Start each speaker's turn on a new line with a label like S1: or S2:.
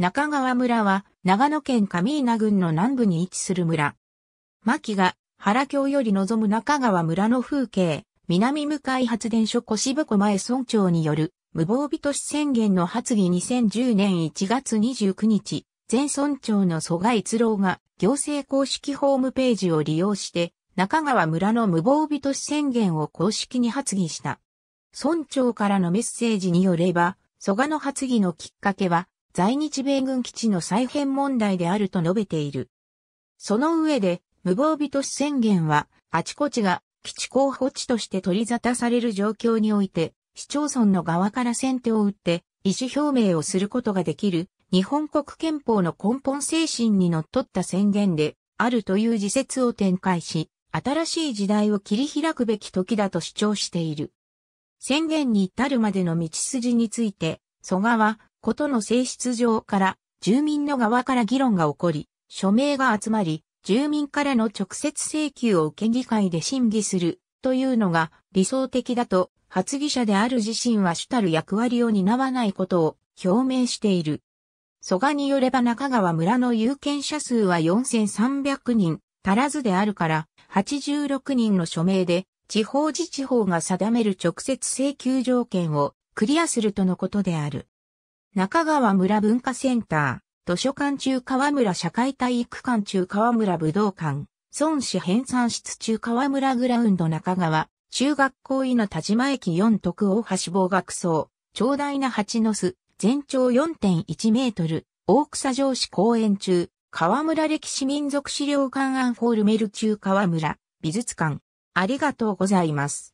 S1: 中川村は長野県上稲郡の南部に位置する村。牧が原京より望む中川村の風景、南向井発電所渋子前村長による無防備都市宣言の発議2010年1月29日、前村長の蘇我一郎が行政公式ホームページを利用して中川村の無防備都市宣言を公式に発議した。村長からのメッセージによれば、蘇我の発議のきっかけは在日米軍基地の再編問題であると述べている。その上で、無防備都市宣言は、あちこちが基地候補地として取り沙汰される状況において、市町村の側から先手を打って、意思表明をすることができる、日本国憲法の根本精神にのっとった宣言で、あるという自説を展開し、新しい時代を切り開くべき時だと主張している。宣言に至るまでの道筋について、蘇我はことの性質上から、住民の側から議論が起こり、署名が集まり、住民からの直接請求を受け議会で審議するというのが理想的だと、発議者である自身は主たる役割を担わないことを表明している。蘇我によれば中川村の有権者数は4300人足らずであるから、86人の署名で地方自治法が定める直接請求条件をクリアするとのことである。中川村文化センター、図書館中川村社会体育館中川村武道館、孫子編纂室中川村グラウンド中川、中学校医の田島駅4徳大橋防学層、長大な蜂の巣、全長4.1メートル、大草城市公園中、川村歴史民族資料館アンフォールメル中川村、美術館。ありがとうございます。